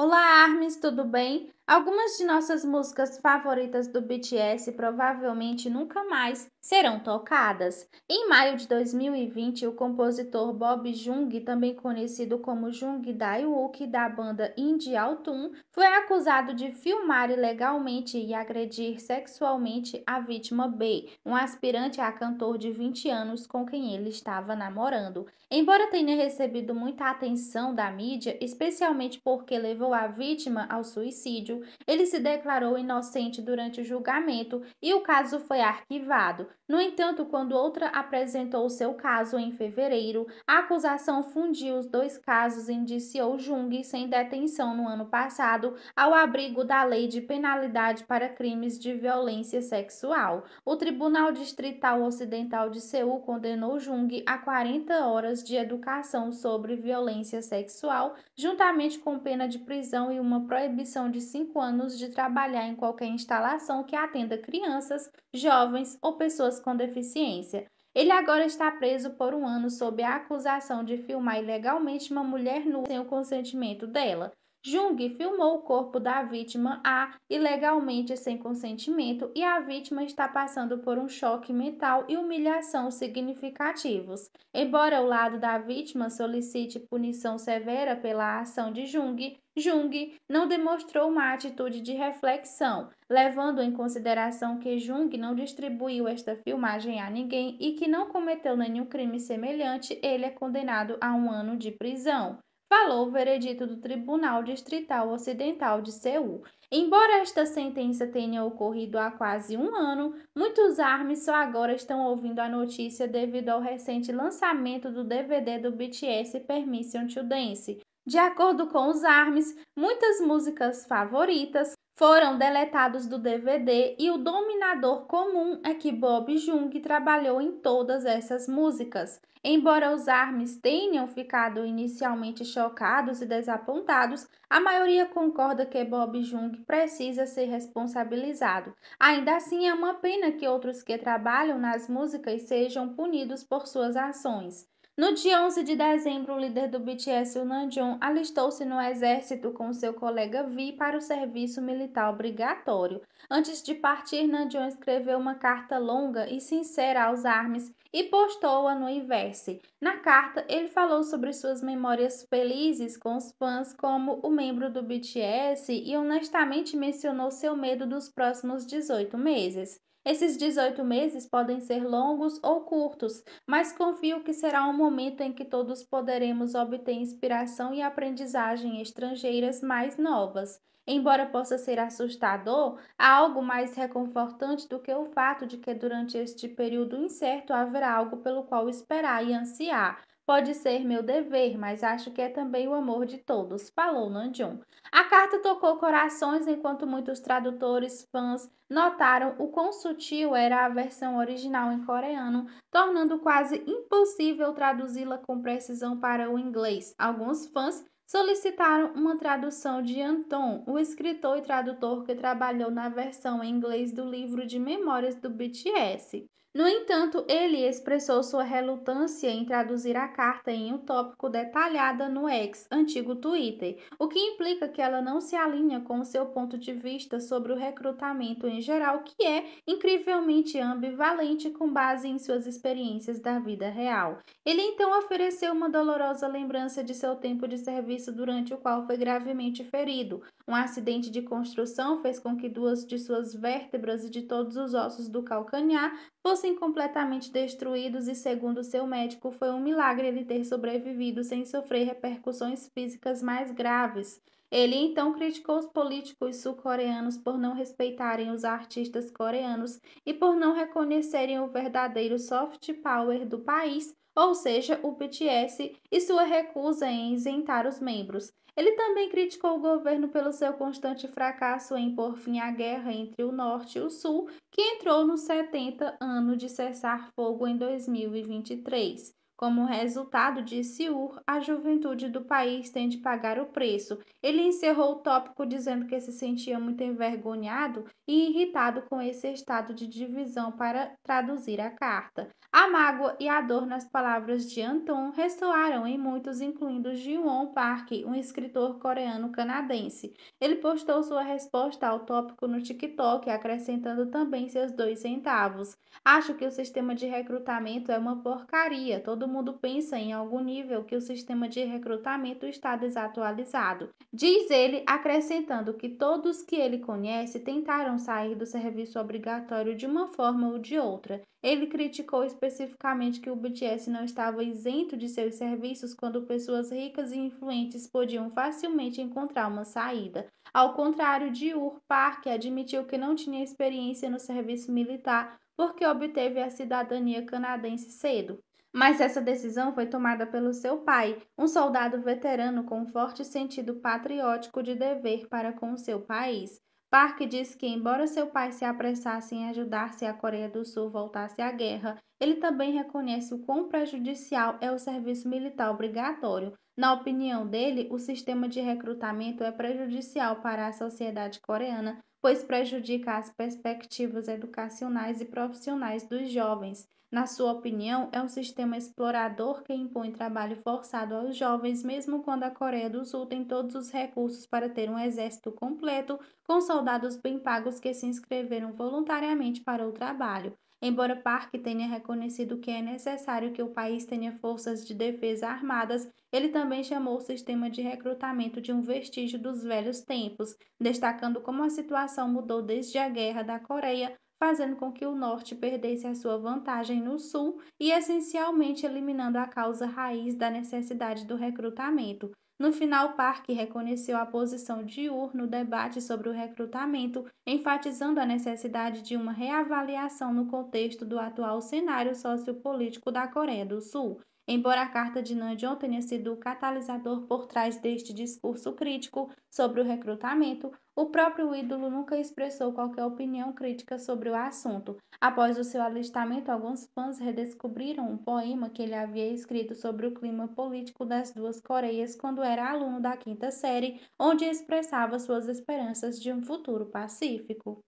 Olá, Armes, tudo bem? Algumas de nossas músicas favoritas do BTS provavelmente nunca mais serão tocadas. Em maio de 2020, o compositor Bob Jung, também conhecido como Jung Daewook da banda Indie Autumn, foi acusado de filmar ilegalmente e agredir sexualmente a vítima B, um aspirante a cantor de 20 anos com quem ele estava namorando. Embora tenha recebido muita atenção da mídia, especialmente porque levou a vítima ao suicídio, ele se declarou inocente durante o julgamento e o caso foi arquivado. No entanto, quando outra apresentou seu caso em fevereiro, a acusação fundiu os dois casos e indiciou Jung sem detenção no ano passado ao abrigo da lei de penalidade para crimes de violência sexual. O Tribunal Distrital Ocidental de Seul condenou Jung a 40 horas de educação sobre violência sexual, juntamente com pena de prisão e uma proibição de 5 5 anos de trabalhar em qualquer instalação que atenda crianças, jovens ou pessoas com deficiência. Ele agora está preso por um ano sob a acusação de filmar ilegalmente uma mulher nua sem o consentimento dela. Jung filmou o corpo da vítima A ilegalmente sem consentimento e a vítima está passando por um choque mental e humilhação significativos. Embora o lado da vítima solicite punição severa pela ação de Jung, Jung não demonstrou uma atitude de reflexão, levando em consideração que Jung não distribuiu esta filmagem a ninguém e que não cometeu nenhum crime semelhante, ele é condenado a um ano de prisão falou o veredito do Tribunal Distrital Ocidental de Seul. Embora esta sentença tenha ocorrido há quase um ano, muitos armes só agora estão ouvindo a notícia devido ao recente lançamento do DVD do BTS Permission to Dance. De acordo com os armes, muitas músicas favoritas foram deletados do DVD e o dominador comum é que Bob Jung trabalhou em todas essas músicas. Embora os armes tenham ficado inicialmente chocados e desapontados, a maioria concorda que Bob Jung precisa ser responsabilizado. Ainda assim, é uma pena que outros que trabalham nas músicas sejam punidos por suas ações. No dia 11 de dezembro, o líder do BTS, o Namjoon, alistou-se no exército com seu colega Vi para o serviço militar obrigatório. Antes de partir, Namjoon escreveu uma carta longa e sincera aos ARMYs e postou-a no Inverse. Na carta, ele falou sobre suas memórias felizes com os fãs como o membro do BTS e honestamente mencionou seu medo dos próximos 18 meses. Esses 18 meses podem ser longos ou curtos, mas confio que será um momento em que todos poderemos obter inspiração e aprendizagem estrangeiras mais novas. Embora possa ser assustador, há algo mais reconfortante do que o fato de que durante este período incerto haverá algo pelo qual esperar e ansiar, Pode ser meu dever, mas acho que é também o amor de todos, falou Nanjun. A carta tocou corações enquanto muitos tradutores fãs notaram o quão sutil era a versão original em coreano, tornando quase impossível traduzi-la com precisão para o inglês. Alguns fãs solicitaram uma tradução de Anton, o escritor e tradutor que trabalhou na versão em inglês do livro de memórias do BTS. No entanto, ele expressou sua relutância em traduzir a carta em um tópico detalhada no ex, antigo Twitter, o que implica que ela não se alinha com o seu ponto de vista sobre o recrutamento em geral, que é incrivelmente ambivalente com base em suas experiências da vida real. Ele então ofereceu uma dolorosa lembrança de seu tempo de serviço serviço durante o qual foi gravemente ferido. Um acidente de construção fez com que duas de suas vértebras e de todos os ossos do calcanhar fossem completamente destruídos e, segundo seu médico, foi um milagre ele ter sobrevivido sem sofrer repercussões físicas mais graves. Ele então criticou os políticos sul-coreanos por não respeitarem os artistas coreanos e por não reconhecerem o verdadeiro soft power do país, ou seja, o BTS, e sua recusa em isentar os membros. Ele também criticou o governo pelo seu constante fracasso em pôr fim à guerra entre o Norte e o Sul, que entrou no 70 ano de cessar fogo em 2023. Como resultado, disse Ur, a juventude do país tem de pagar o preço. Ele encerrou o tópico dizendo que se sentia muito envergonhado e irritado com esse estado de divisão para traduzir a carta. A mágoa e a dor nas palavras de Anton ressoaram em muitos, incluindo Jiwon Park, um escritor coreano-canadense. Ele postou sua resposta ao tópico no TikTok, acrescentando também seus dois centavos. Acho que o sistema de recrutamento é uma porcaria. Todo mundo pensa em algum nível que o sistema de recrutamento está desatualizado. Diz ele, acrescentando que todos que ele conhece tentaram sair do serviço obrigatório de uma forma ou de outra. Ele criticou especificamente que o BTS não estava isento de seus serviços quando pessoas ricas e influentes podiam facilmente encontrar uma saída. Ao contrário de Ur Park, admitiu que não tinha experiência no serviço militar porque obteve a cidadania canadense cedo. Mas essa decisão foi tomada pelo seu pai, um soldado veterano com um forte sentido patriótico de dever para com seu país. Park diz que, embora seu pai se apressasse em ajudar se a Coreia do Sul voltasse à guerra, ele também reconhece o quão prejudicial é o serviço militar obrigatório. Na opinião dele, o sistema de recrutamento é prejudicial para a sociedade coreana, pois prejudica as perspectivas educacionais e profissionais dos jovens. Na sua opinião, é um sistema explorador que impõe trabalho forçado aos jovens, mesmo quando a Coreia do Sul tem todos os recursos para ter um exército completo, com soldados bem pagos que se inscreveram voluntariamente para o trabalho embora Park tenha reconhecido que é necessário que o país tenha forças de defesa armadas, ele também chamou o sistema de recrutamento de um vestígio dos velhos tempos, destacando como a situação mudou desde a Guerra da Coreia, fazendo com que o norte perdesse a sua vantagem no sul e essencialmente eliminando a causa raiz da necessidade do recrutamento. No final, Park reconheceu a posição de Ur no debate sobre o recrutamento, enfatizando a necessidade de uma reavaliação no contexto do atual cenário sociopolítico da Coreia do Sul. Embora a carta de Nandion tenha sido o catalisador por trás deste discurso crítico sobre o recrutamento, o próprio ídolo nunca expressou qualquer opinião crítica sobre o assunto. Após o seu alistamento, alguns fãs redescobriram um poema que ele havia escrito sobre o clima político das duas Coreias quando era aluno da quinta série, onde expressava suas esperanças de um futuro pacífico.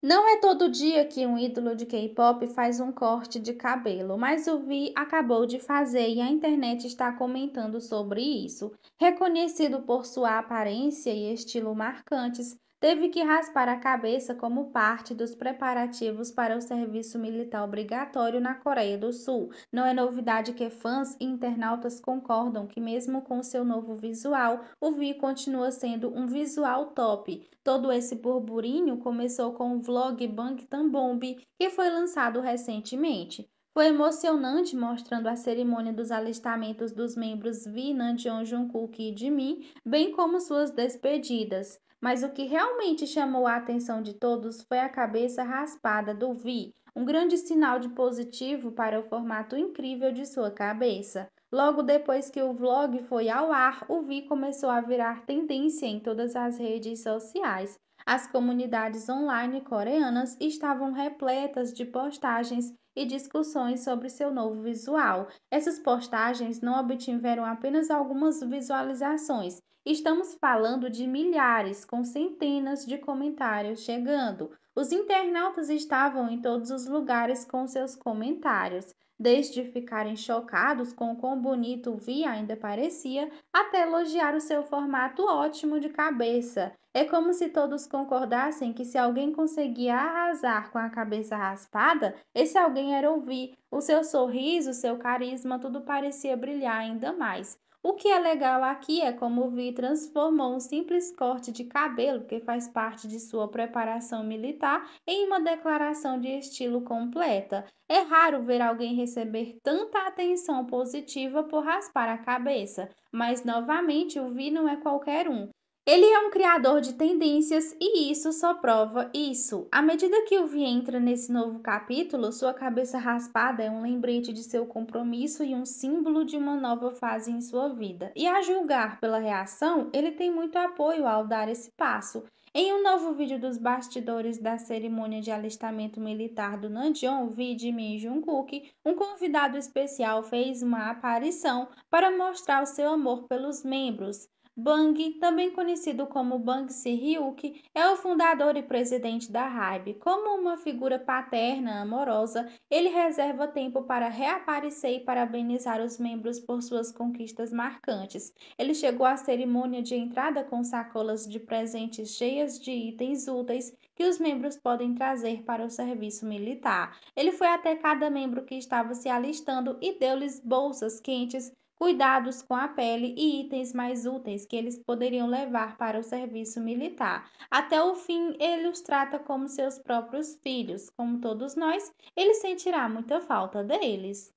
Não é todo dia que um ídolo de K-pop faz um corte de cabelo, mas o Vi acabou de fazer e a internet está comentando sobre isso. Reconhecido por sua aparência e estilo marcantes, teve que raspar a cabeça como parte dos preparativos para o serviço militar obrigatório na Coreia do Sul. Não é novidade que fãs e internautas concordam que, mesmo com seu novo visual, o Vi continua sendo um visual top. Todo esse burburinho começou com o vlog Bangtan Bomb, que foi lançado recentemente. Foi emocionante mostrando a cerimônia dos alistamentos dos membros Vi, Nanjeon, Jungkook e Jimin, bem como suas despedidas. Mas o que realmente chamou a atenção de todos foi a cabeça raspada do Vi, um grande sinal de positivo para o formato incrível de sua cabeça. Logo depois que o vlog foi ao ar, o Vi começou a virar tendência em todas as redes sociais. As comunidades online coreanas estavam repletas de postagens e discussões sobre seu novo visual. Essas postagens não obtiveram apenas algumas visualizações, estamos falando de milhares, com centenas de comentários chegando. Os internautas estavam em todos os lugares com seus comentários desde ficarem chocados com o quão bonito o Vi ainda parecia, até elogiar o seu formato ótimo de cabeça. É como se todos concordassem que se alguém conseguia arrasar com a cabeça raspada, esse alguém era o Vi. O seu sorriso, seu carisma, tudo parecia brilhar ainda mais. O que é legal aqui é como o Vi transformou um simples corte de cabelo, que faz parte de sua preparação militar, em uma declaração de estilo completa. É raro ver alguém receber tanta atenção positiva por raspar a cabeça, mas novamente o Vi não é qualquer um. Ele é um criador de tendências e isso só prova isso. À medida que o Vi entra nesse novo capítulo, sua cabeça raspada é um lembrete de seu compromisso e um símbolo de uma nova fase em sua vida. E a julgar pela reação, ele tem muito apoio ao dar esse passo. Em um novo vídeo dos bastidores da cerimônia de alistamento militar do Nanjong, Vi de Min Jungkook, um convidado especial fez uma aparição para mostrar o seu amor pelos membros. Bang, também conhecido como Banksy Ryuk, é o fundador e presidente da Hybe. Como uma figura paterna, amorosa, ele reserva tempo para reaparecer e parabenizar os membros por suas conquistas marcantes. Ele chegou à cerimônia de entrada com sacolas de presentes cheias de itens úteis que os membros podem trazer para o serviço militar. Ele foi até cada membro que estava se alistando e deu-lhes bolsas quentes cuidados com a pele e itens mais úteis que eles poderiam levar para o serviço militar. Até o fim, ele os trata como seus próprios filhos. Como todos nós, ele sentirá muita falta deles.